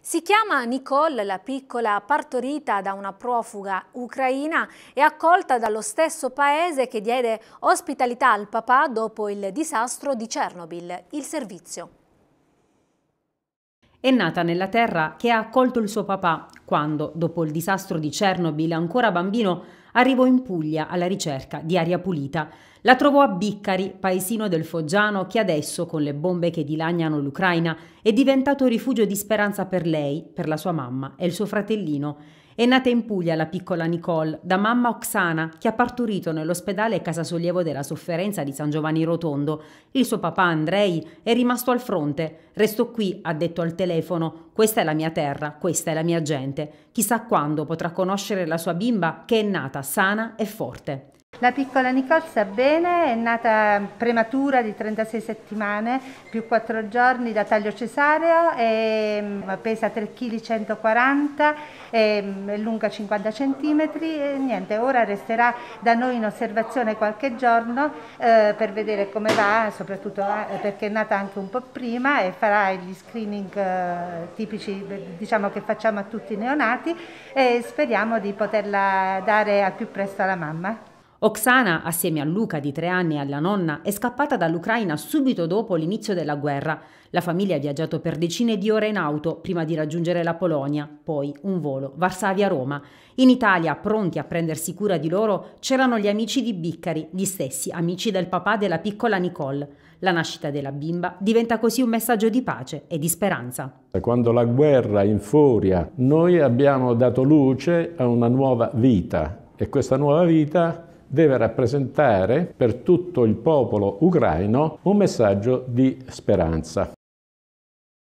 Si chiama Nicole, la piccola partorita da una profuga ucraina e accolta dallo stesso paese che diede ospitalità al papà dopo il disastro di Chernobyl, il servizio. È nata nella terra che ha accolto il suo papà quando, dopo il disastro di Chernobyl ancora bambino, arrivò in Puglia alla ricerca di aria pulita. La trovò a Biccari, paesino del Foggiano, che adesso, con le bombe che dilagnano l'Ucraina, è diventato rifugio di speranza per lei, per la sua mamma e il suo fratellino. È nata in Puglia la piccola Nicole, da mamma Oxana, che ha partorito nell'ospedale Casa Sollievo della Sofferenza di San Giovanni Rotondo. Il suo papà Andrei è rimasto al fronte. Resto qui, ha detto al telefono, questa è la mia terra, questa è la mia gente. Chissà quando potrà conoscere la sua bimba che è nata sana e forte. La piccola Nicole sta bene, è nata prematura di 36 settimane più 4 giorni da taglio cesareo, e mm, pesa 3,140 kg, mm, è lunga 50 cm e niente, ora resterà da noi in osservazione qualche giorno eh, per vedere come va, soprattutto eh, perché è nata anche un po' prima e farà gli screening eh, tipici diciamo, che facciamo a tutti i neonati e speriamo di poterla dare al più presto alla mamma. Oksana, assieme a Luca di tre anni e alla nonna, è scappata dall'Ucraina subito dopo l'inizio della guerra. La famiglia ha viaggiato per decine di ore in auto prima di raggiungere la Polonia, poi un volo Varsavia-Roma. In Italia, pronti a prendersi cura di loro, c'erano gli amici di Biccari, gli stessi amici del papà della piccola Nicole. La nascita della bimba diventa così un messaggio di pace e di speranza. Quando la guerra infuria, noi abbiamo dato luce a una nuova vita e questa nuova vita deve rappresentare per tutto il popolo ucraino un messaggio di speranza.